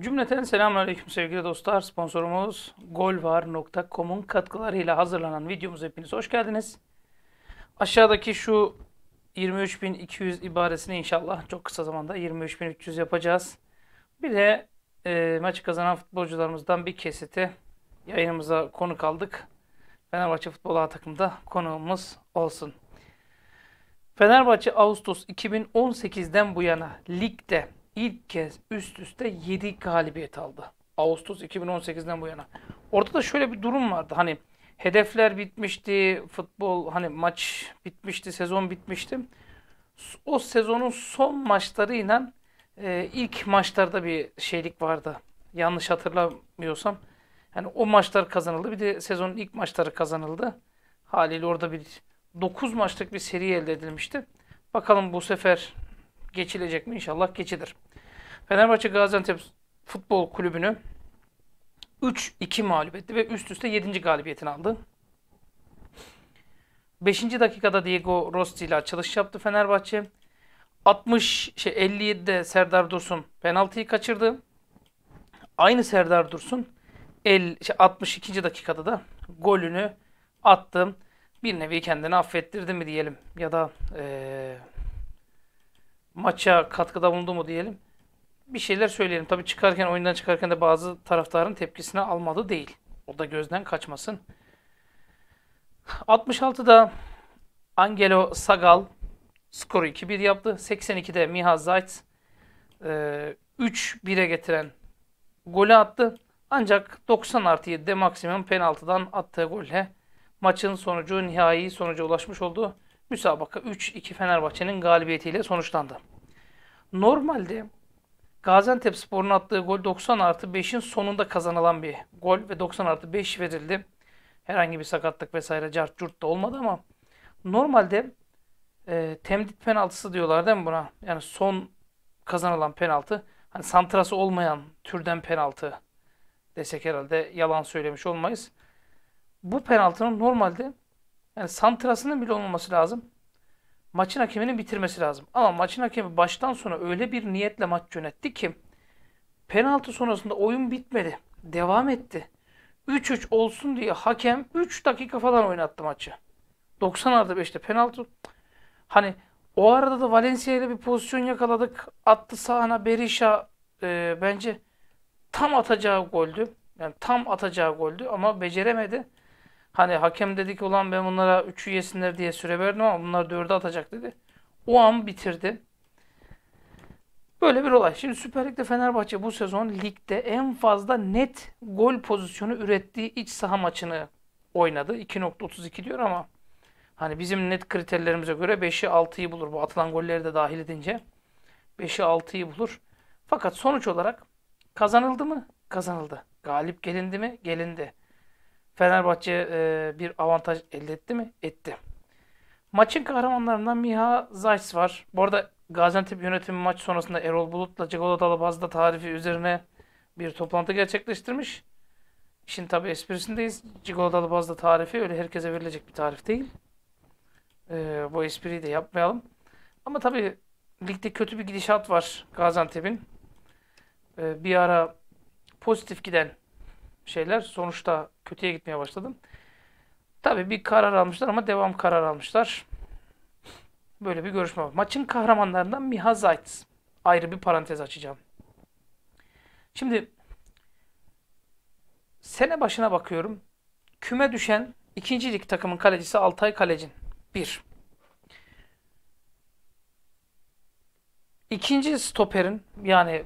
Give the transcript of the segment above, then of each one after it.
Cümleten selamun aleyküm sevgili dostlar. Sponsorumuz golvar.com'un katkılarıyla hazırlanan videomuz hepiniz hoş geldiniz. Aşağıdaki şu 23.200 ibaresini inşallah çok kısa zamanda 23.300 yapacağız. Bir de e, maçı kazanan futbolcularımızdan bir kesiti yayınımıza konu kaldık. Fenerbahçe Futbol A takımda konuğumuz olsun. Fenerbahçe Ağustos 2018'den bu yana ligde ilk kez üst üste 7 galibiyet aldı. Ağustos 2018'den bu yana. Orada da şöyle bir durum vardı. Hani hedefler bitmişti, futbol hani maç bitmişti, sezon bitmişti. O sezonun son maçlarıyla e, ilk maçlarda bir şeylik vardı. Yanlış hatırlamıyorsam. Yani o maçlar kazanıldı. Bir de sezonun ilk maçları kazanıldı. Haliyle orada bir 9 maçlık bir seri elde edilmişti. Bakalım bu sefer geçilecek mi? İnşallah geçilir. Fenerbahçe Gaziantep Futbol Kulübü'nü 3-2 mağlup etti ve üst üste 7. galibiyetini aldı. 5. dakikada Diego Rossi ile açılış yaptı Fenerbahçe. 60 şey 57'de Serdar Dursun penaltıyı kaçırdı. Aynı Serdar Dursun 50, şey, 62. dakikada da golünü attı. Bir nevi kendini affettirdi mi diyelim ya da ee, maça katkıda bulundu mu diyelim. Bir şeyler söyleyelim. Tabii çıkarken oyundan çıkarken de bazı taraftarın tepkisini almadı değil. O da gözden kaçmasın. 66'da Angelo Sagal skoru 2-1 yaptı. 82'de Miha Zayt 3-1'e getiren golü attı. Ancak 90 artı 7'de maksimum penaltıdan attığı golle maçın sonucu nihai sonuca ulaşmış oldu müsabaka 3-2 Fenerbahçe'nin galibiyetiyle sonuçlandı. Normalde Gaziantep Spor'un attığı gol 90 artı 5'in sonunda kazanılan bir gol ve 90 artı 5 verildi. Herhangi bir sakatlık vesaire cart curt da olmadı ama normalde e, temdit penaltısı diyorlar değil mi buna? Yani son kazanılan penaltı. Hani santrası olmayan türden penaltı desek herhalde yalan söylemiş olmayız. Bu penaltının normalde yani santrasının bile olmaması lazım. Maçın hakeminin bitirmesi lazım. Ama maçın hakemi baştan sona öyle bir niyetle maç yönetti ki penaltı sonrasında oyun bitmedi. Devam etti. 3-3 olsun diye hakem 3 dakika falan oynattı maçı. 90 artı 5'te penaltı. Hani o arada da Valencia ile bir pozisyon yakaladık. Attı sahana Berisha e, bence tam atacağı goldü. Yani tam atacağı goldü ama beceremedi. Hani hakem dedi ki ulan ben bunlara 3'ü yesinler diye süre verdim ama bunlar 4'e atacak dedi. O an bitirdi. Böyle bir olay. Şimdi Süper Lig'de Fenerbahçe bu sezon ligde en fazla net gol pozisyonu ürettiği iç saha maçını oynadı. 2.32 diyor ama hani bizim net kriterlerimize göre 5'i 6'yı bulur. Bu atılan golleri de dahil edince 5'i 6'yı bulur. Fakat sonuç olarak kazanıldı mı? Kazanıldı. Galip gelindi mi? Gelindi. Fenerbahçe e, bir avantaj elde etti mi? Etti. Maçın kahramanlarından Miha Zayt var. Bu arada Gaziantep yönetimi maç sonrasında Erol Bulut'la Cegolo Dalabaz'da tarifi üzerine bir toplantı gerçekleştirmiş. Şimdi tabi esprisindeyiz. Cigolo Dalabaz'da tarifi öyle herkese verilecek bir tarif değil. Ee, bu espriyi de yapmayalım. Ama tabi ligde kötü bir gidişat var Gaziantep'in. Ee, bir ara pozitif giden şeyler sonuçta kötüye gitmeye başladım. Tabii bir karar almışlar ama devam karar almışlar. Böyle bir görüşme var. Maçın kahramanlarından Miha Zayt. Ayrı bir parantez açacağım. Şimdi sene başına bakıyorum. Küme düşen ikinci lig takımın kalecisi Altay Kalecin. Bir. İkinci stoperin yani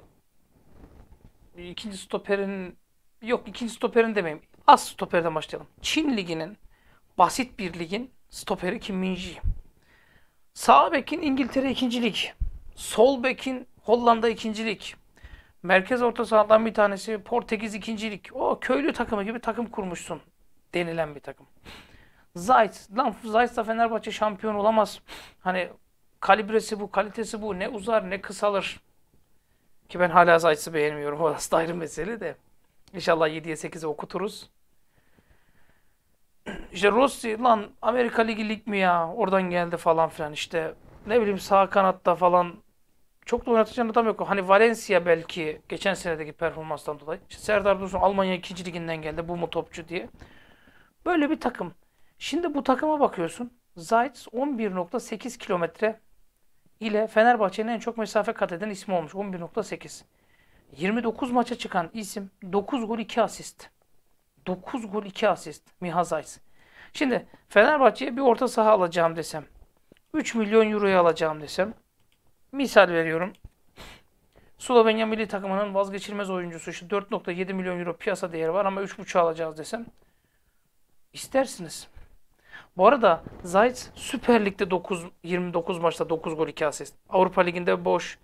ikinci stoperin yok ikinci stoperin demeyeyim. Az stoperden başlayalım. Çin liginin basit bir ligin stoperi Kim min Sağ bekin İngiltere ikincilik. Sol bekin Hollanda ikincilik. Merkez orta sahadan bir tanesi Portekiz ikincilik. O köylü takımı gibi takım kurmuşsun denilen bir takım. Zayt. Lan Zayt da Fenerbahçe şampiyon olamaz. Hani kalibresi bu, kalitesi bu. Ne uzar ne kısalır. Ki ben hala Zayt'sı beğenmiyorum. O da ayrı mesele de. İnşallah 7'ye 8'e okuturuz işte Rossi lan Amerika Ligi lig mi ya? Oradan geldi falan filan işte. Ne bileyim sağ kanatta falan çok da oynatacağını adam yok. Hani Valencia belki geçen senedeki performanstan dolayı. İşte Serdar Dursun Almanya 2. liginden geldi bu mu topçu diye. Böyle bir takım. Şimdi bu takıma bakıyorsun. Zayt 11.8 kilometre ile Fenerbahçe'nin en çok mesafe kat eden ismi olmuş. 11.8. 29 maça çıkan isim 9 gol 2 asist. 9 gol 2 asist Mihazayz. Şimdi Fenerbahçe'ye bir orta saha alacağım desem. 3 milyon euroya alacağım desem. Misal veriyorum. Slovenya milli takımının vazgeçilmez oyuncusu işte 4.7 milyon euro piyasa değeri var ama 3.5 alacağız desem istersiniz. Bu arada Zayt Süper Lig'de 9, 29 maçta 9 gol 2 asist. Avrupa Ligi'nde boş,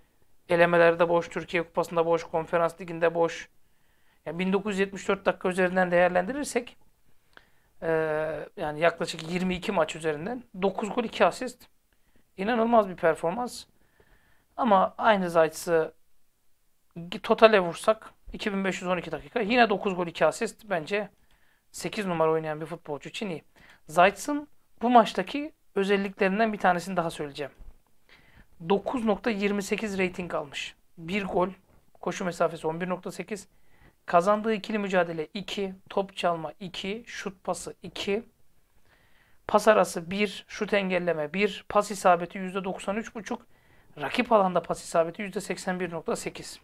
elemelerde boş, Türkiye Kupası'nda boş, Konferans Ligi'nde boş, yani 1974 dakika üzerinden değerlendirirsek e, yani yaklaşık 22 maç üzerinden 9 gol 2 asist. İnanılmaz bir performans. Ama aynı Zayt'sı totale vursak 2512 dakika. Yine 9 gol 2 asist bence 8 numara oynayan bir futbolcu için iyi. Zayt'sın bu maçtaki özelliklerinden bir tanesini daha söyleyeceğim. 9.28 rating almış. 1 gol, koşu mesafesi 11.8, Kazandığı ikili mücadele 2, top çalma 2, şut pası 2, pas arası 1, şut engelleme 1, pas isabeti %93,5, rakip alanda pas isabeti %81,8.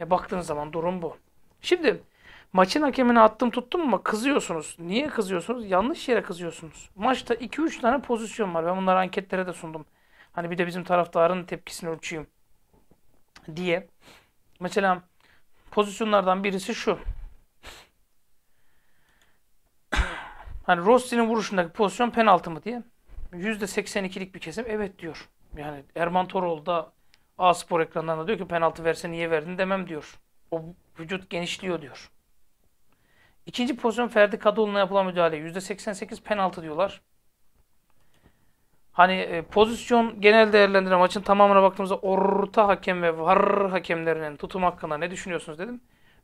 E baktığınız zaman durum bu. Şimdi maçın hakemine attım tuttum ama kızıyorsunuz. Niye kızıyorsunuz? Yanlış yere kızıyorsunuz. Maçta 2-3 tane pozisyon var. Ben bunları anketlere de sundum. Hani bir de bizim taraftarın tepkisini ölçeyim diye. Mesela pozisyonlardan birisi şu. Hani Rossi'nin vuruşundaki pozisyon penaltı mı diye. %82'lik bir kesim evet diyor. Yani Erman Toroğlu da A Spor ekranlarında diyor ki penaltı verse niye verdin demem diyor. O vücut genişliyor diyor. İkinci pozisyon Ferdi Kadıoğlu'na yapılan müdahale. %88 penaltı diyorlar. Hani e, pozisyon genel değerlendirme maçın tamamına baktığımızda orta hakem ve var hakemlerinin tutum hakkında ne düşünüyorsunuz dedim.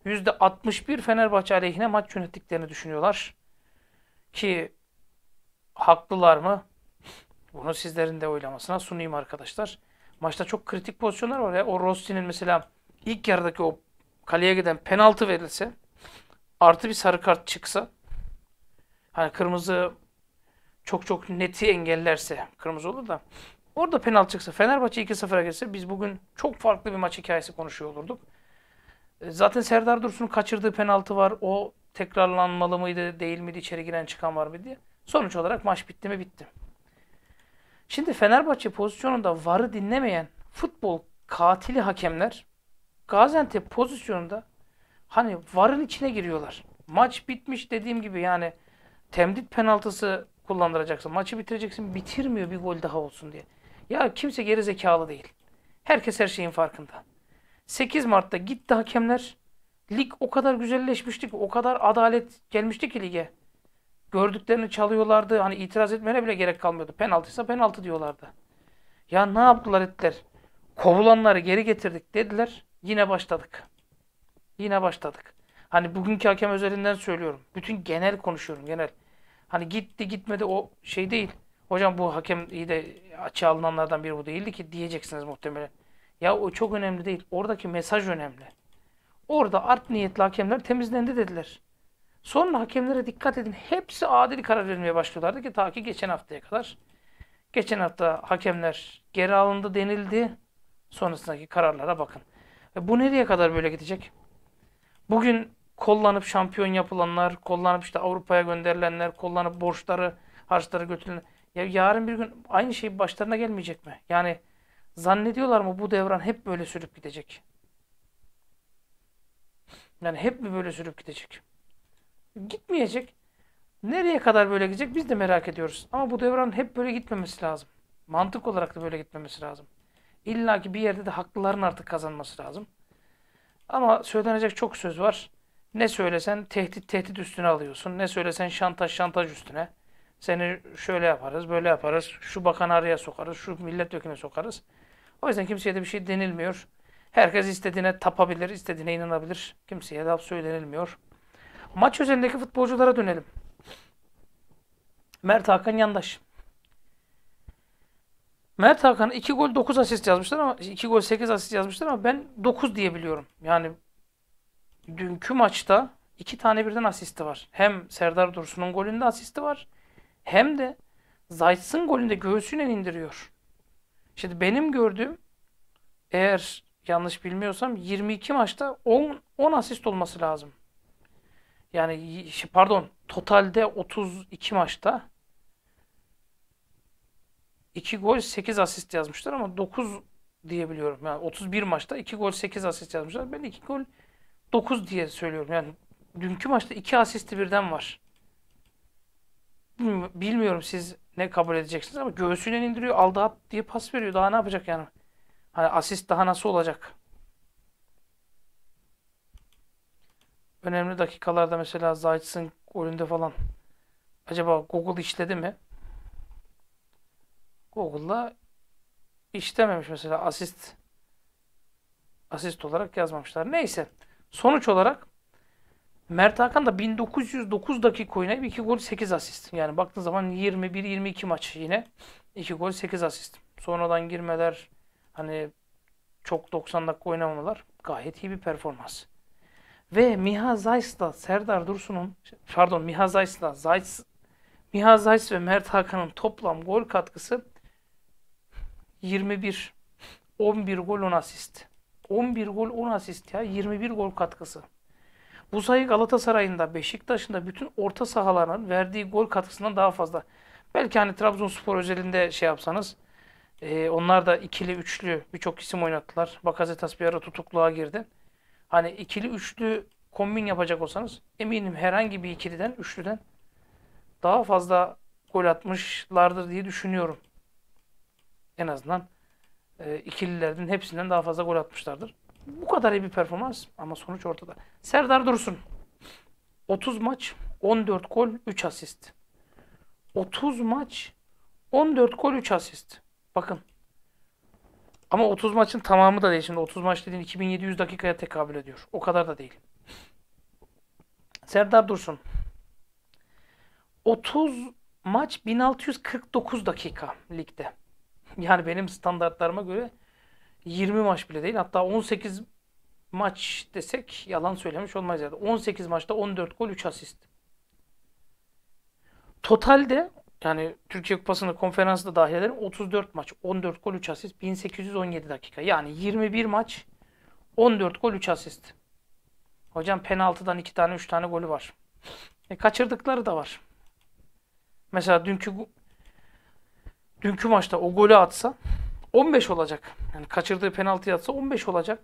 %61 Fenerbahçe aleyhine maç yönettiklerini düşünüyorlar. Ki haklılar mı? Bunu sizlerin de oylamasına sunayım arkadaşlar. Maçta çok kritik pozisyonlar var ya. O Rossi'nin mesela ilk yarıdaki o kaleye giden penaltı verilse artı bir sarı kart çıksa hani kırmızı çok çok neti engellerse kırmızı olur da orada penaltı çıksa Fenerbahçe 2-0'a gelse biz bugün çok farklı bir maç hikayesi konuşuyor olurduk. E, zaten Serdar Dursun'un kaçırdığı penaltı var. O tekrarlanmalı mıydı değil miydi içeri giren çıkan var mı diye. Sonuç olarak maç bitti mi bitti. Şimdi Fenerbahçe pozisyonunda varı dinlemeyen futbol katili hakemler Gaziantep pozisyonunda hani varın içine giriyorlar. Maç bitmiş dediğim gibi yani temdit penaltısı kullandıracaksın. Maçı bitireceksin. Bitirmiyor bir gol daha olsun diye. Ya kimse geri zekalı değil. Herkes her şeyin farkında. 8 Mart'ta gitti hakemler. Lig o kadar güzelleşmişti ki, o kadar adalet gelmişti ki lige. Gördüklerini çalıyorlardı. Hani itiraz etmene bile gerek kalmıyordu. Penaltıysa penaltı diyorlardı. Ya ne yaptılar ettiler? Kovulanları geri getirdik dediler. Yine başladık. Yine başladık. Hani bugünkü hakem özelinden söylüyorum. Bütün genel konuşuyorum genel. Hani gitti gitmedi o şey değil. Hocam bu hakem iyi de açığa alınanlardan biri bu değildi ki diyeceksiniz muhtemelen. Ya o çok önemli değil. Oradaki mesaj önemli. Orada art niyetli hakemler temizlendi dediler. Sonra hakemlere dikkat edin. Hepsi adil karar vermeye başlıyorlardı ki ta ki geçen haftaya kadar. Geçen hafta hakemler geri alındı denildi. Sonrasındaki kararlara bakın. E bu nereye kadar böyle gidecek? Bugün Kullanıp şampiyon yapılanlar, kullanıp işte Avrupa'ya gönderilenler, kullanıp borçları, harçları götürülen. Ya yarın bir gün aynı şey başlarına gelmeyecek mi? Yani zannediyorlar mı bu devran hep böyle sürüp gidecek? Yani hep mi böyle sürüp gidecek? Gitmeyecek. Nereye kadar böyle gidecek biz de merak ediyoruz. Ama bu devran hep böyle gitmemesi lazım. Mantık olarak da böyle gitmemesi lazım. İlla ki bir yerde de haklıların artık kazanması lazım. Ama söylenecek çok söz var. Ne söylesen tehdit tehdit üstüne alıyorsun. Ne söylesen şantaj şantaj üstüne. Seni şöyle yaparız, böyle yaparız. Şu bakanı araya sokarız, şu milletvekine sokarız. O yüzden kimseye de bir şey denilmiyor. Herkes istediğine tapabilir, istediğine inanabilir. Kimseye daha söylenilmiyor. Maç özelindeki futbolculara dönelim. Mert Hakan Yandaş. Mert Hakan 2 gol 9 asist yazmışlar ama 2 gol 8 asist yazmışlar ama ben 9 diye biliyorum. Yani dünkü maçta iki tane birden asisti var. Hem Serdar Dursun'un golünde asisti var. Hem de Zayt'sın golünde göğsüyle indiriyor. Şimdi benim gördüğüm eğer yanlış bilmiyorsam 22 maçta 10, 10 asist olması lazım. Yani pardon totalde 32 maçta 2 gol 8 asist yazmışlar ama 9 diyebiliyorum. Yani 31 maçta 2 gol 8 asist yazmışlar. Ben 2 gol 9 diye söylüyorum. Yani dünkü maçta 2 asisti birden var. Bilmiyorum siz ne kabul edeceksiniz ama göğsüyle indiriyor. Aldı at diye pas veriyor. Daha ne yapacak yani? Hani asist daha nasıl olacak? Önemli dakikalarda mesela Zayt'sın golünde falan. Acaba Google işledi mi? Google'da işlememiş mesela asist asist olarak yazmamışlar. Neyse. Sonuç olarak Mert Hakan da 1909 dakika oynayıp 2 gol 8 asist. Yani baktığın zaman 21-22 maç yine 2 gol 8 asist. Sonradan girmeler hani çok 90 dakika oynamamalar gayet iyi bir performans. Ve Miha Zayt'la Serdar Dursun'un pardon Miha Zayt'la Zayt Miha Zayt ve Mert Hakan'ın toplam gol katkısı 21 11 gol 10 asist. 11 gol 10 asist ya 21 gol katkısı. Bu sayı Galatasaray'ında Beşiktaş'ında bütün orta sahaların verdiği gol katkısından daha fazla. Belki hani Trabzonspor özelinde şey yapsanız e, onlar da ikili üçlü birçok isim oynattılar. Bakazetas bir ara tutukluğa girdi. Hani ikili üçlü kombin yapacak olsanız eminim herhangi bir ikiliden üçlüden daha fazla gol atmışlardır diye düşünüyorum. En azından e, ikililerden hepsinden daha fazla gol atmışlardır. Bu kadar iyi bir performans ama sonuç ortada. Serdar Dursun 30 maç 14 gol 3 asist. 30 maç 14 gol 3 asist. Bakın. Ama 30 maçın tamamı da değil. Şimdi 30 maç dediğin 2700 dakikaya tekabül ediyor. O kadar da değil. Serdar Dursun. 30 maç 1649 dakika ligde. Yani benim standartlarıma göre 20 maç bile değil. Hatta 18 maç desek yalan söylemiş olmayız. Yani 18 maçta 14 gol 3 asist. Totalde yani Türkiye Kupası'nı konferansta dahil ederim 34 maç 14 gol 3 asist 1817 dakika. Yani 21 maç 14 gol 3 asist. Hocam penaltıdan 2 tane 3 tane golü var. E, kaçırdıkları da var. Mesela dünkü dünkü maçta o golü atsa 15 olacak. Yani kaçırdığı penaltı atsa 15 olacak.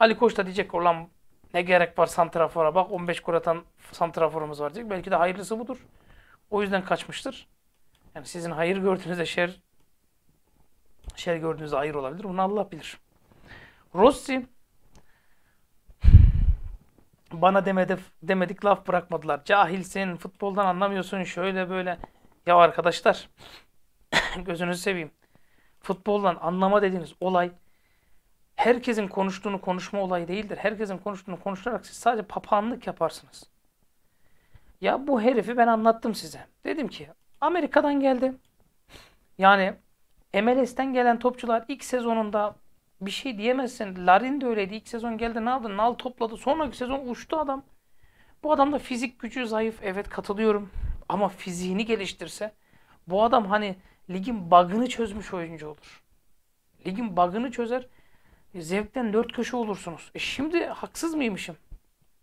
Ali Koç da diyecek olan ne gerek var santrafora bak 15 gol atan santraforumuz var diyecek. Belki de hayırlısı budur. O yüzden kaçmıştır. Yani sizin hayır gördüğünüzde şer şer gördüğünüzde hayır olabilir. Bunu Allah bilir. Rossi bana demedi, demedik laf bırakmadılar. Cahilsin, futboldan anlamıyorsun, şöyle böyle. Ya arkadaşlar gözünüzü seveyim. Futboldan anlama dediğiniz olay herkesin konuştuğunu konuşma olayı değildir. Herkesin konuştuğunu konuşarak siz sadece papağanlık yaparsınız. Ya bu herifi ben anlattım size. Dedim ki Amerika'dan geldi. Yani MLS'ten gelen topçular ilk sezonunda bir şey diyemezsin. Larin de öyleydi. İlk sezon geldi ne yaptı? Nal topladı. Sonraki sezon uçtu adam. Bu adam da fizik gücü zayıf. Evet katılıyorum. Ama fiziğini geliştirse bu adam hani ligin bug'ını çözmüş oyuncu olur. Ligin bug'ını çözer. E, zevkten dört köşe olursunuz. E şimdi haksız mıymışım?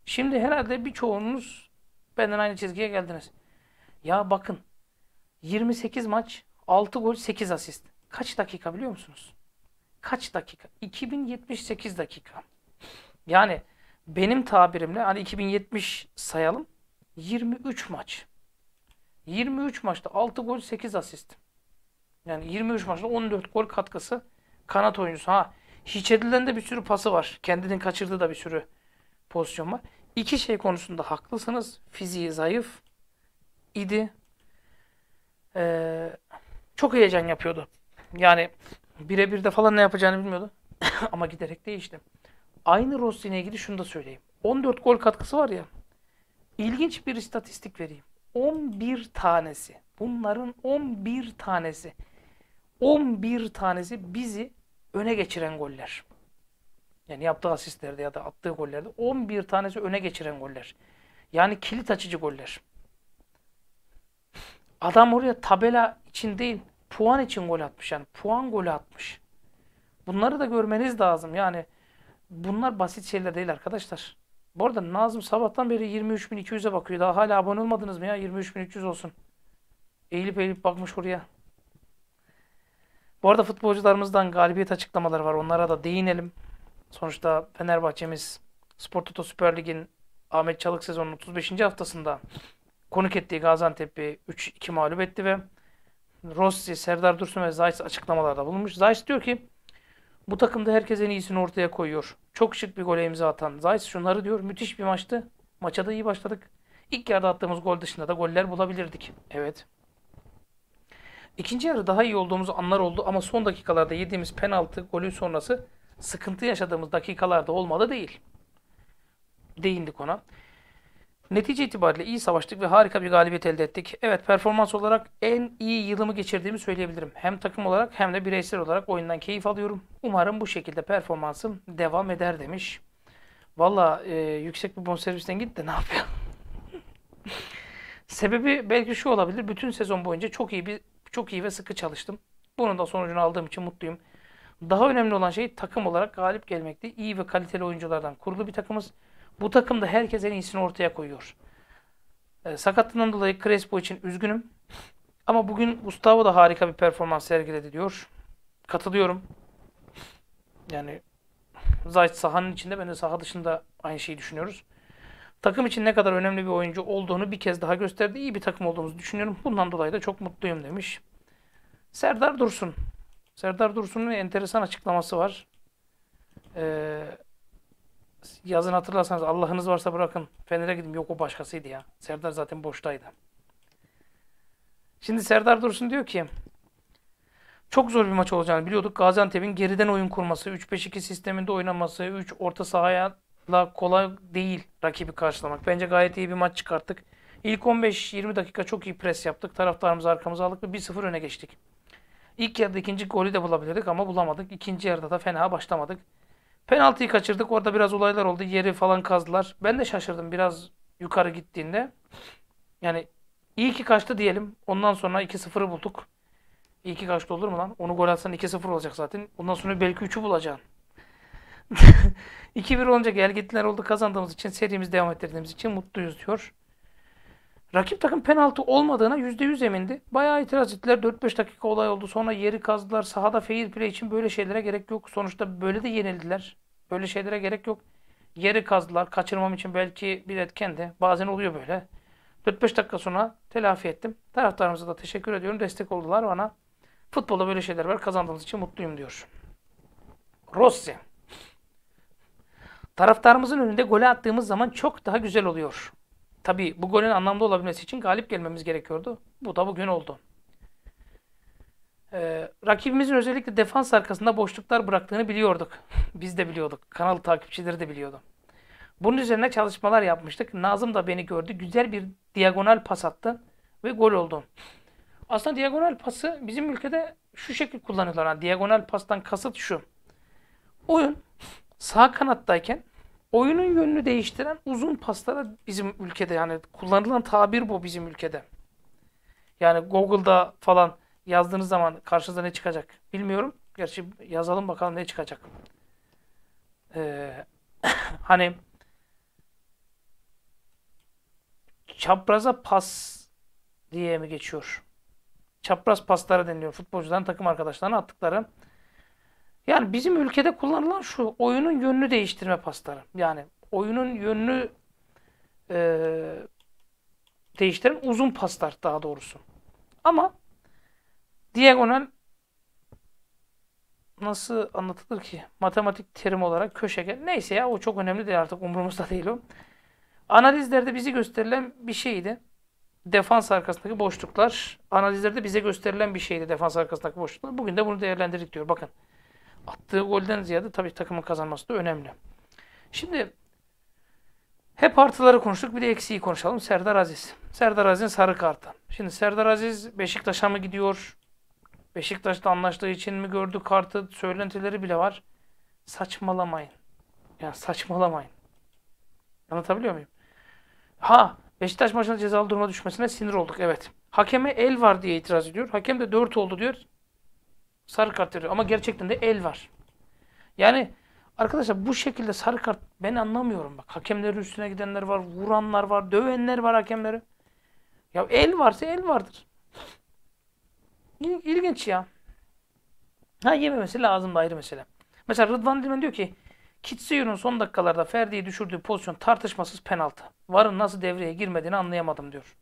Şimdi herhalde birçoğunuz benden aynı çizgiye geldiniz. Ya bakın 28 maç 6 gol 8 asist. Kaç dakika biliyor musunuz? Kaç dakika? 2078 dakika. Yani benim tabirimle hani 2070 sayalım. 23 maç. 23 maçta 6 gol 8 asist. Yani 23 maçta 14 gol katkısı kanat oyuncusu. Ha hiç edilen de bir sürü pası var. Kendinin kaçırdığı da bir sürü pozisyon var. İki şey konusunda haklısınız. Fiziği zayıf idi. Ee, çok heyecan yapıyordu. Yani birebir de falan ne yapacağını bilmiyordu. Ama giderek değişti. Aynı Rossi'ne ilgili şunu da söyleyeyim. 14 gol katkısı var ya. İlginç bir istatistik vereyim. 11 tanesi. Bunların 11 tanesi 11 tanesi bizi öne geçiren goller. Yani yaptığı asistlerde ya da attığı gollerde 11 tanesi öne geçiren goller. Yani kilit açıcı goller. Adam oraya tabela için değil, puan için gol atmış. Yani puan golü atmış. Bunları da görmeniz lazım. Yani bunlar basit şeyler değil arkadaşlar. Bu arada Nazım sabahtan beri 23.200'e bakıyor. Daha hala abone olmadınız mı ya? 23.300 olsun. Eğilip eğilip bakmış oraya. Bu arada futbolcularımızdan galibiyet açıklamaları var. Onlara da değinelim. Sonuçta Fenerbahçe'miz Spor Toto Süper Lig'in Ahmet Çalık sezonunun 35. haftasında konuk ettiği Gaziantep'i 3-2 mağlup etti ve Rossi, Serdar Dursun ve Zayt açıklamalarda bulunmuş. Zayt diyor ki bu takımda herkes en iyisini ortaya koyuyor. Çok şık bir gole imza atan Zayt şunları diyor. Müthiş bir maçtı. Maça da iyi başladık. İlk yarıda attığımız gol dışında da goller bulabilirdik. Evet. İkinci yarı daha iyi olduğumuz anlar oldu ama son dakikalarda yediğimiz penaltı golün sonrası sıkıntı yaşadığımız dakikalarda olmadı değil. Değindik ona. Netice itibariyle iyi savaştık ve harika bir galibiyet elde ettik. Evet performans olarak en iyi yılımı geçirdiğimi söyleyebilirim. Hem takım olarak hem de bireysel olarak oyundan keyif alıyorum. Umarım bu şekilde performansım devam eder demiş. Valla e, yüksek bir bonservisten git de ne yapayım? Sebebi belki şu olabilir. Bütün sezon boyunca çok iyi bir çok iyi ve sıkı çalıştım. Bunun da sonucunu aldığım için mutluyum. Daha önemli olan şey takım olarak galip gelmekti. İyi ve kaliteli oyunculardan kurulu bir takımız. Bu takımda herkes en iyisini ortaya koyuyor. E, sakatlığından dolayı Crespo için üzgünüm. Ama bugün Gustavo da harika bir performans sergiledi diyor. Katılıyorum. Yani Zayt sahanın içinde ben de saha dışında aynı şeyi düşünüyoruz takım için ne kadar önemli bir oyuncu olduğunu bir kez daha gösterdi. İyi bir takım olduğumuzu düşünüyorum. Bundan dolayı da çok mutluyum demiş. Serdar Dursun. Serdar Dursun'un enteresan açıklaması var. Ee, yazın hatırlarsanız Allah'ınız varsa bırakın Fener'e gidin. Yok o başkasıydı ya. Serdar zaten boştaydı. Şimdi Serdar Dursun diyor ki çok zor bir maç olacağını biliyorduk. Gaziantep'in geriden oyun kurması, 3-5-2 sisteminde oynaması, 3 orta sahaya kolay değil rakibi karşılamak. Bence gayet iyi bir maç çıkarttık. İlk 15-20 dakika çok iyi pres yaptık. Taraftarımızı arkamıza aldık ve 1-0 öne geçtik. İlk yarıda ikinci golü de bulabilirdik ama bulamadık. İkinci yarıda da fena başlamadık. Penaltıyı kaçırdık. Orada biraz olaylar oldu. Yeri falan kazdılar. Ben de şaşırdım biraz yukarı gittiğinde. Yani iyi ki kaçtı diyelim. Ondan sonra 2-0'ı bulduk. İyi ki kaçtı olur mu lan? Onu gol atsan 2-0 olacak zaten. Ondan sonra belki 3'ü bulacaksın. 2-1 olunca gel gittiler oldu kazandığımız için serimiz devam ettirdiğimiz için mutluyuz diyor. Rakip takım penaltı olmadığına %100 emindi. Bayağı itiraz ettiler. 4-5 dakika olay oldu. Sonra yeri kazdılar. Sahada fair play için böyle şeylere gerek yok. Sonuçta böyle de yenildiler. Böyle şeylere gerek yok. Yeri kazdılar. Kaçırmam için belki bir etken de. Bazen oluyor böyle. 4-5 dakika sonra telafi ettim. Taraftarımıza da teşekkür ediyorum. Destek oldular bana. Futbolda böyle şeyler var. Kazandığımız için mutluyum diyor. Rossi. Taraftarımızın önünde gole attığımız zaman çok daha güzel oluyor. Tabi bu golün anlamlı olabilmesi için galip gelmemiz gerekiyordu. Bu da bugün oldu. Ee, rakibimizin özellikle defans arkasında boşluklar bıraktığını biliyorduk. Biz de biliyorduk. Kanal takipçileri de biliyordu. Bunun üzerine çalışmalar yapmıştık. Nazım da beni gördü. Güzel bir diagonal pas attı ve gol oldu. Aslında diagonal pası bizim ülkede şu şekil kullanıyorlar. Yani diagonal pastan kasıt şu. Oyun sağ kanattayken oyunun yönünü değiştiren uzun paslara bizim ülkede yani kullanılan tabir bu bizim ülkede. Yani Google'da falan yazdığınız zaman karşınıza ne çıkacak bilmiyorum. Gerçi yazalım bakalım ne çıkacak. Ee, hani çapraza pas diye mi geçiyor? Çapraz paslara deniliyor. futbolcudan takım arkadaşlarına attıkları yani bizim ülkede kullanılan şu oyunun yönünü değiştirme pasları. Yani oyunun yönünü e, değiştiren uzun paslar daha doğrusu. Ama diagonal nasıl anlatılır ki? Matematik terim olarak köşegen. Neyse ya o çok önemli değil artık umurumuzda değil o. Analizlerde bize gösterilen bir şeydi. Defans arkasındaki boşluklar. Analizlerde bize gösterilen bir şeydi defans arkasındaki boşluklar. Bugün de bunu değerlendirdik diyor. Bakın attığı golden ziyade tabii takımın kazanması da önemli. Şimdi hep artıları konuştuk bir de eksiği konuşalım. Serdar Aziz. Serdar Aziz'in sarı kartı. Şimdi Serdar Aziz Beşiktaş'a mı gidiyor? Beşiktaş'ta anlaştığı için mi gördü kartı? Söylentileri bile var. Saçmalamayın. Yani saçmalamayın. Anlatabiliyor muyum? Ha Beşiktaş maçında cezalı duruma düşmesine sinir olduk. Evet. Hakeme el var diye itiraz ediyor. Hakem de 4 oldu diyor. Sarı kart veriyor ama gerçekten de el var. Yani arkadaşlar bu şekilde sarı kart ben anlamıyorum bak. Hakemlerin üstüne gidenler var, vuranlar var, dövenler var hakemleri. Ya el varsa el vardır. İl, ilginç ya. Ha yememesi lazım da ayrı mesela. Mesela Rıdvan Dilmen diyor ki Kitsuyor'un son dakikalarda Ferdi'yi düşürdüğü pozisyon tartışmasız penaltı. Varın nasıl devreye girmediğini anlayamadım diyor.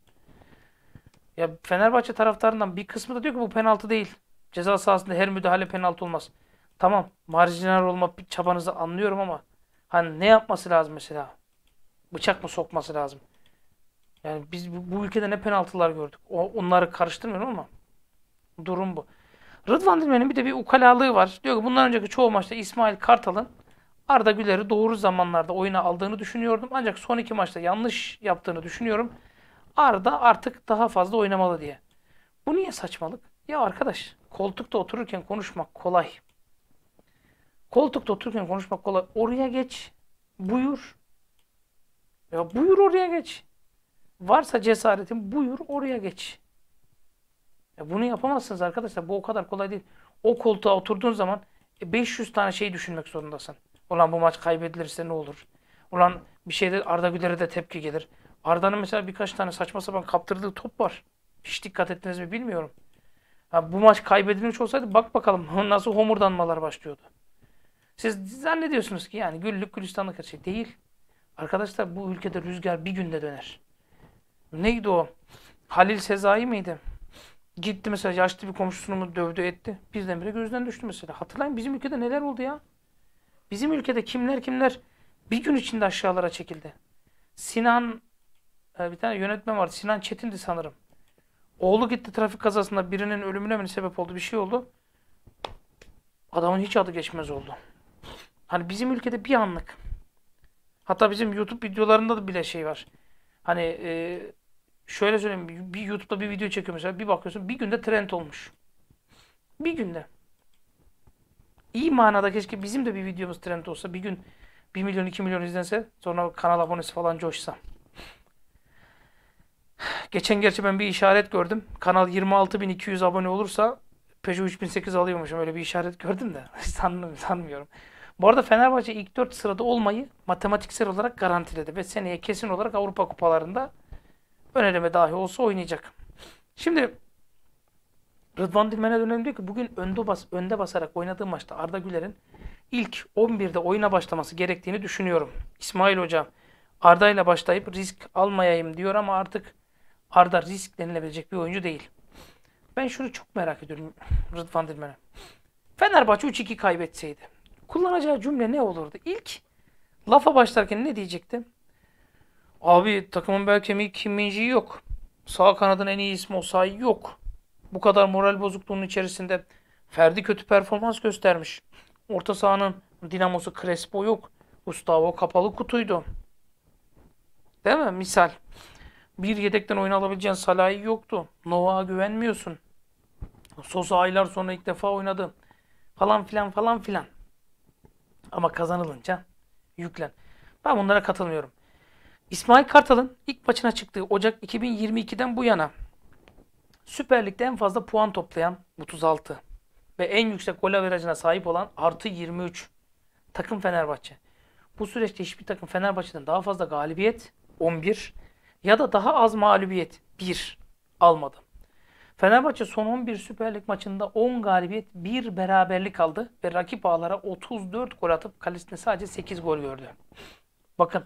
Ya Fenerbahçe taraftarından bir kısmı da diyor ki bu penaltı değil. Ceza sahasında her müdahale penaltı olmaz. Tamam marjinal olma çabanızı anlıyorum ama hani ne yapması lazım mesela? Bıçak mı sokması lazım? Yani biz bu ülkede ne penaltılar gördük. O, onları karıştırmıyorum ama durum bu. Rıdvan Dilmen'in bir de bir ukalalığı var. Diyor ki bundan önceki çoğu maçta İsmail Kartal'ın Arda Güler'i doğru zamanlarda oyuna aldığını düşünüyordum. Ancak son iki maçta yanlış yaptığını düşünüyorum. Arda artık daha fazla oynamalı diye. Bu niye saçmalık? Ya arkadaş koltukta otururken konuşmak kolay. Koltukta otururken konuşmak kolay. Oraya geç. Buyur. Ya buyur oraya geç. Varsa cesaretin buyur oraya geç. Ya bunu yapamazsınız arkadaşlar. Bu o kadar kolay değil. O koltuğa oturduğun zaman 500 e, tane şey düşünmek zorundasın. Ulan bu maç kaybedilirse ne olur? Ulan bir şeyde Arda Güler'e de tepki gelir. Arda'nın mesela birkaç tane saçma sapan kaptırdığı top var. Hiç dikkat ettiniz mi bilmiyorum. Ha, bu maç kaybedilmiş olsaydı bak bakalım nasıl homurdanmalar başlıyordu. Siz zannediyorsunuz ki yani güllük gülistanlık her şey değil. Arkadaşlar bu ülkede rüzgar bir günde döner. Neydi o? Halil Sezai miydi? Gitti mesela yaşlı bir komşusunu mu dövdü etti. Birdenbire gözden düştü mesela. Hatırlayın bizim ülkede neler oldu ya? Bizim ülkede kimler kimler bir gün içinde aşağılara çekildi. Sinan e, bir tane yönetmen vardı. Sinan Çetin'di sanırım. Oğlu gitti trafik kazasında birinin ölümüne mi sebep oldu bir şey oldu. Adamın hiç adı geçmez oldu. Hani bizim ülkede bir anlık. Hatta bizim YouTube videolarında da bile şey var. Hani e, şöyle söyleyeyim. Bir YouTube'da bir video çekiyor mesela. Bir bakıyorsun bir günde trend olmuş. Bir günde. İyi manada keşke bizim de bir videomuz trend olsa. Bir gün 1 milyon 2 milyon izlense sonra kanal abonesi falan coşsa. Geçen gerçi ben bir işaret gördüm. Kanal 26.200 abone olursa Peugeot 3008 alıyormuşum. Öyle bir işaret gördüm de sanmıyorum. sanmıyorum. Bu arada Fenerbahçe ilk 4 sırada olmayı matematiksel olarak garantiledi ve seneye kesin olarak Avrupa kupalarında öneleme dahi olsa oynayacak. Şimdi Rıdvan Dilmen'e dönelim diyor ki bugün önde, bas, önde basarak oynadığı maçta Arda Güler'in ilk 11'de oyuna başlaması gerektiğini düşünüyorum. İsmail Hoca Arda ile başlayıp risk almayayım diyor ama artık Arda risk denilebilecek bir oyuncu değil. Ben şunu çok merak ediyorum Rıdvan Dilmen'e. Fenerbahçe 3-2 kaybetseydi kullanacağı cümle ne olurdu? İlk lafa başlarken ne diyecekti? Abi takımın belki mi Kim Minji yok. Sağ kanadın en iyi ismi o say yok. Bu kadar moral bozukluğunun içerisinde Ferdi kötü performans göstermiş. Orta sahanın dinamosu Crespo yok. Gustavo kapalı kutuydu. Değil mi? Misal. Bir yedekten oyun alabileceğin Salah'ı yoktu. Nova'ya güvenmiyorsun. Sosa aylar sonra ilk defa oynadı. Falan filan falan filan. Ama kazanılınca yüklen. Ben bunlara katılmıyorum. İsmail Kartal'ın ilk maçına çıktığı Ocak 2022'den bu yana Süper Lig'de en fazla puan toplayan 36 ve en yüksek gol averajına sahip olan artı 23 takım Fenerbahçe. Bu süreçte hiçbir takım Fenerbahçe'den daha fazla galibiyet 11 ya da daha az mağlubiyet 1 almadım. Fenerbahçe son 11 Süper Lig maçında 10 galibiyet 1 beraberlik aldı ve rakip ağlara 34 gol atıp kalesine sadece 8 gol gördü. Bakın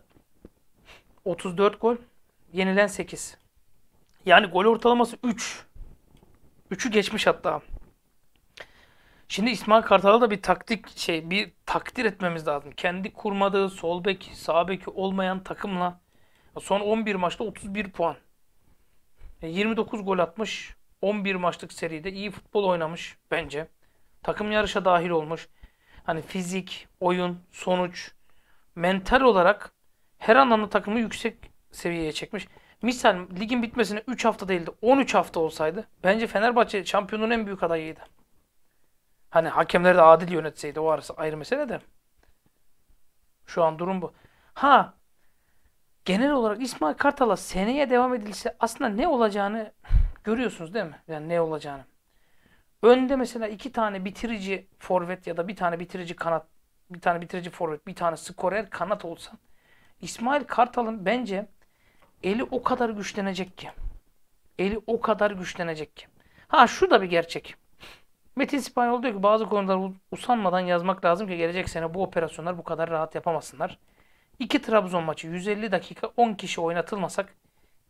34 gol yenilen 8. Yani gol ortalaması 3. 3'ü geçmiş hatta. Şimdi İsmail Kartal'a da bir taktik şey bir takdir etmemiz lazım. Kendi kurmadığı sol bek, sağ beki olmayan takımla Son 11 maçta 31 puan. 29 e, gol atmış. 11 maçlık seride iyi futbol oynamış bence. Takım yarışa dahil olmuş. Hani fizik, oyun, sonuç, mental olarak her anlamda takımı yüksek seviyeye çekmiş. Misal ligin bitmesine 3 hafta değildi 13 hafta olsaydı bence Fenerbahçe şampiyonun en büyük adayıydı. Hani hakemleri de adil yönetseydi o arası ayrı mesele de. Şu an durum bu. Ha genel olarak İsmail Kartal'a seneye devam edilse aslında ne olacağını görüyorsunuz değil mi? Yani ne olacağını. Önde mesela iki tane bitirici forvet ya da bir tane bitirici kanat, bir tane bitirici forvet, bir tane skorer kanat olsan İsmail Kartal'ın bence eli o kadar güçlenecek ki. Eli o kadar güçlenecek ki. Ha şu da bir gerçek. Metin Sipanyol diyor ki bazı konuları usanmadan yazmak lazım ki gelecek sene bu operasyonlar bu kadar rahat yapamasınlar. İki Trabzon maçı 150 dakika 10 kişi oynatılmasak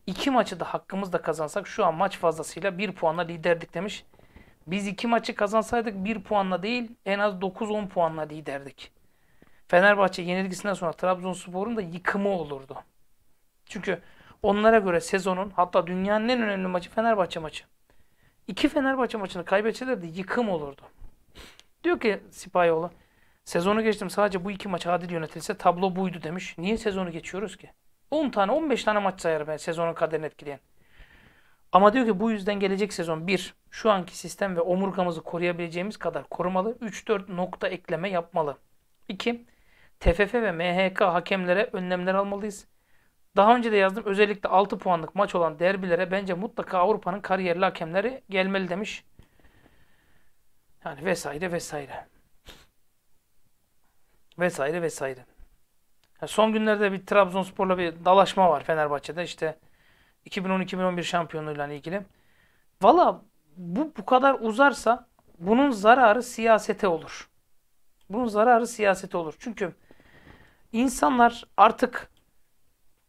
iki maçı da hakkımızda kazansak şu an maç fazlasıyla 1 puanla liderdik demiş. Biz iki maçı kazansaydık 1 puanla değil en az 9-10 puanla liderdik. Fenerbahçe yenilgisinden sonra Trabzonspor'un da yıkımı olurdu. Çünkü onlara göre sezonun hatta dünyanın en önemli maçı Fenerbahçe maçı. İki Fenerbahçe maçını kaybetselerdi yıkım olurdu. Diyor ki Sipayoğlu Sezonu geçtim sadece bu iki maç adil yönetilse tablo buydu demiş. Niye sezonu geçiyoruz ki? 10 tane 15 tane maç sayar ben sezonun kaderini etkileyen. Ama diyor ki bu yüzden gelecek sezon 1 şu anki sistem ve omurgamızı koruyabileceğimiz kadar korumalı. 3-4 nokta ekleme yapmalı. 2. TFF ve MHK hakemlere önlemler almalıyız. Daha önce de yazdım özellikle 6 puanlık maç olan derbilere bence mutlaka Avrupa'nın kariyerli hakemleri gelmeli demiş. Yani vesaire vesaire. Vesaire vesaire. Yani son günlerde bir Trabzonspor'la bir dalaşma var Fenerbahçe'de işte 2010-2011 şampiyonluğuyla ilgili. Valla bu bu kadar uzarsa bunun zararı siyasete olur. Bunun zararı siyasete olur. Çünkü insanlar artık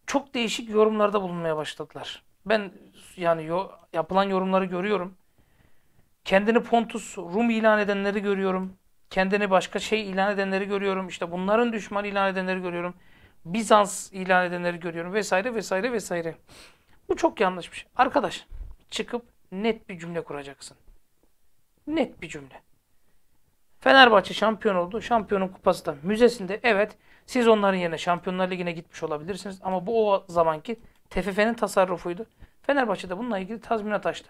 çok değişik yorumlarda bulunmaya başladılar. Ben yani yo, yapılan yorumları görüyorum. Kendini Pontus Rum ilan edenleri görüyorum kendini başka şey ilan edenleri görüyorum. İşte bunların düşman ilan edenleri görüyorum. Bizans ilan edenleri görüyorum vesaire vesaire vesaire. Bu çok yanlış bir şey. Arkadaş çıkıp net bir cümle kuracaksın. Net bir cümle. Fenerbahçe şampiyon oldu. Şampiyonun kupası da müzesinde. Evet siz onların yerine Şampiyonlar Ligi'ne gitmiş olabilirsiniz. Ama bu o zamanki TFF'nin tasarrufuydu. Fenerbahçe de bununla ilgili tazminat açtı.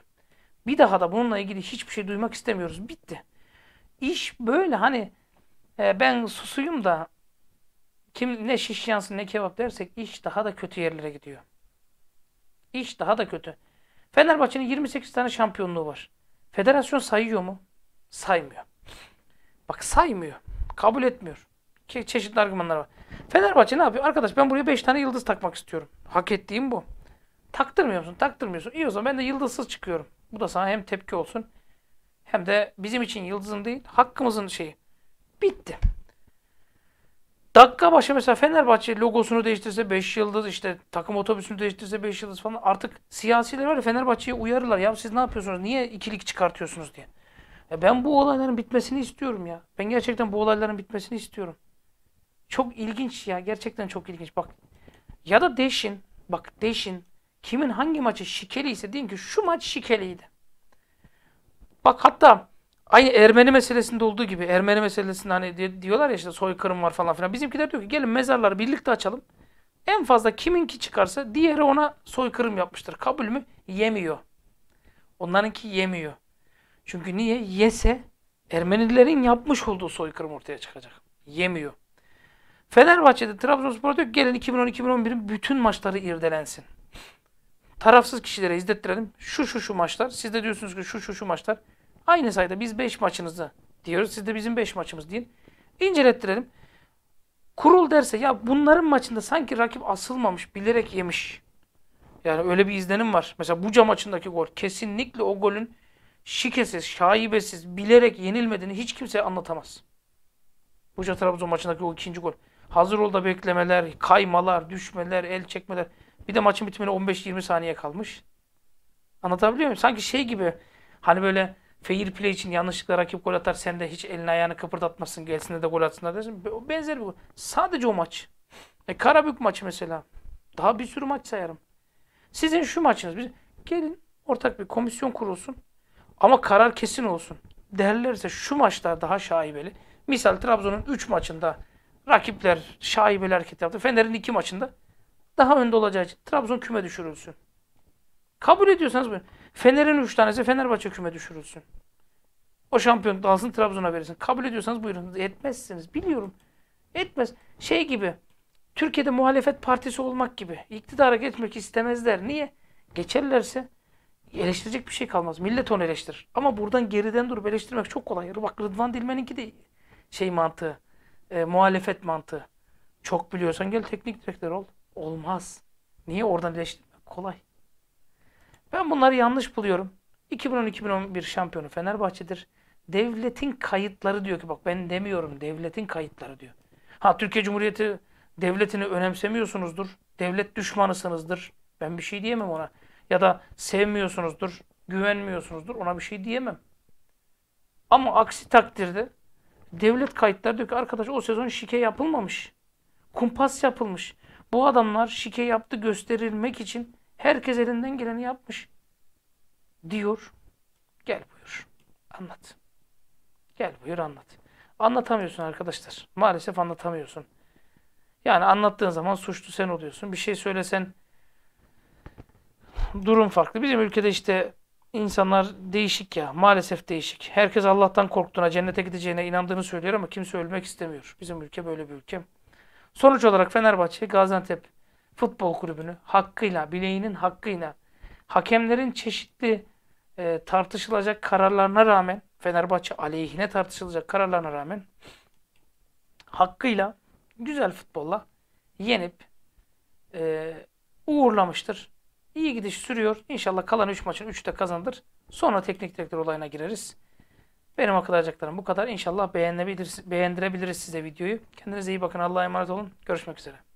Bir daha da bununla ilgili hiçbir şey duymak istemiyoruz. Bitti iş böyle hani e, ben susuyum da kim ne şiş yansın ne kebap dersek iş daha da kötü yerlere gidiyor. İş daha da kötü. Fenerbahçe'nin 28 tane şampiyonluğu var. Federasyon sayıyor mu? Saymıyor. Bak saymıyor. Kabul etmiyor. Ke çeşitli argümanlar var. Fenerbahçe ne yapıyor? Arkadaş ben buraya 5 tane yıldız takmak istiyorum. Hak ettiğim bu. Taktırmıyor musun? Taktırmıyorsun. İyi o zaman ben de yıldızsız çıkıyorum. Bu da sana hem tepki olsun hem de bizim için yıldızın değil, hakkımızın şeyi. Bitti. Dakika başı mesela Fenerbahçe logosunu değiştirse 5 yıldız, işte takım otobüsünü değiştirse 5 yıldız falan. Artık siyasiler var Fenerbahçe'yi uyarırlar. Ya siz ne yapıyorsunuz? Niye ikilik çıkartıyorsunuz diye. Ya ben bu olayların bitmesini istiyorum ya. Ben gerçekten bu olayların bitmesini istiyorum. Çok ilginç ya. Gerçekten çok ilginç. Bak ya da Deşin Bak Deşin Kimin hangi maçı şikeliyse ise deyin ki şu maç şikeliydi. Bak hatta aynı Ermeni meselesinde olduğu gibi Ermeni meselesinde hani diyorlar ya işte soykırım var falan filan. Bizimkiler diyor ki gelin mezarları birlikte açalım. En fazla kiminki çıkarsa diğeri ona soykırım yapmıştır. Kabul mü? Yemiyor. Onlarınki yemiyor. Çünkü niye? Yese Ermenilerin yapmış olduğu soykırım ortaya çıkacak. Yemiyor. Fenerbahçe'de Trabzonspor diyor ki gelin 2010-2011'in bütün maçları irdelensin. Tarafsız kişilere izlettirelim. Şu şu şu maçlar. Siz de diyorsunuz ki şu şu şu maçlar. Aynı sayıda biz 5 maçınızı diyoruz. Siz de bizim 5 maçımız deyin. İncelettirelim. Kurul derse ya bunların maçında sanki rakip asılmamış, bilerek yemiş. Yani öyle bir izlenim var. Mesela Buca maçındaki gol kesinlikle o golün şikesiz, şaibesiz, bilerek yenilmediğini hiç kimse anlatamaz. Buca Trabzon maçındaki o ikinci gol. Hazır ol da beklemeler, kaymalar, düşmeler, el çekmeler. Bir de maçın bitimine 15-20 saniye kalmış. Anlatabiliyor muyum? Sanki şey gibi hani böyle fair play için yanlışlıkla rakip gol atar sen de hiç elini ayağını kıpırdatmasın gelsin de, gol atsın dersin. Benzer bir Sadece o maç. E, Karabük maçı mesela. Daha bir sürü maç sayarım. Sizin şu maçınız. Biz, gelin ortak bir komisyon kurulsun. Ama karar kesin olsun. Derlerse şu maçlar daha şaibeli. Misal Trabzon'un 3 maçında rakipler şaibeli hareket yaptı. Fener'in 2 maçında daha önde olacağı için Trabzon küme düşürülsün. Kabul ediyorsanız buyurun. Fener'in üç tanesi Fenerbahçe küme düşürülsün. O şampiyon dalsın Trabzon'a verirsin. Kabul ediyorsanız buyurun. Etmezsiniz. Biliyorum. Etmez. Şey gibi. Türkiye'de muhalefet partisi olmak gibi. İktidara geçmek istemezler. Niye? Geçerlerse eleştirecek bir şey kalmaz. Millet onu eleştirir. Ama buradan geriden durup eleştirmek çok kolay. Bak Rıdvan Dilmen'inki de şey mantığı. E, muhalefet mantığı. Çok biliyorsan gel teknik direktör ol. Olmaz. Niye? Oradan eleştirmek kolay. Ben bunları yanlış buluyorum. 2010-2011 şampiyonu Fenerbahçe'dir. Devletin kayıtları diyor ki bak ben demiyorum devletin kayıtları diyor. Ha Türkiye Cumhuriyeti devletini önemsemiyorsunuzdur. Devlet düşmanısınızdır. Ben bir şey diyemem ona. Ya da sevmiyorsunuzdur, güvenmiyorsunuzdur. Ona bir şey diyemem. Ama aksi takdirde devlet kayıtları diyor ki arkadaş o sezon şike yapılmamış. Kumpas yapılmış. Bu adamlar şike yaptı gösterilmek için Herkes elinden geleni yapmış. Diyor. Gel buyur. Anlat. Gel buyur anlat. Anlatamıyorsun arkadaşlar. Maalesef anlatamıyorsun. Yani anlattığın zaman suçlu sen oluyorsun. Bir şey söylesen durum farklı. Bizim ülkede işte insanlar değişik ya. Maalesef değişik. Herkes Allah'tan korktuğuna, cennete gideceğine inandığını söylüyor ama kimse ölmek istemiyor. Bizim ülke böyle bir ülke. Sonuç olarak Fenerbahçe, Gaziantep futbol kulübünü hakkıyla, bileğinin hakkıyla, hakemlerin çeşitli e, tartışılacak kararlarına rağmen, Fenerbahçe aleyhine tartışılacak kararlarına rağmen hakkıyla, güzel futbolla yenip e, uğurlamıştır. İyi gidiş sürüyor. İnşallah kalan 3 maçın 3'ü de kazandır. Sonra teknik direktör olayına gireriz. Benim aktaracaklarım bu kadar. İnşallah beğendirebiliriz, beğendirebiliriz size videoyu. Kendinize iyi bakın. Allah'a emanet olun. Görüşmek üzere.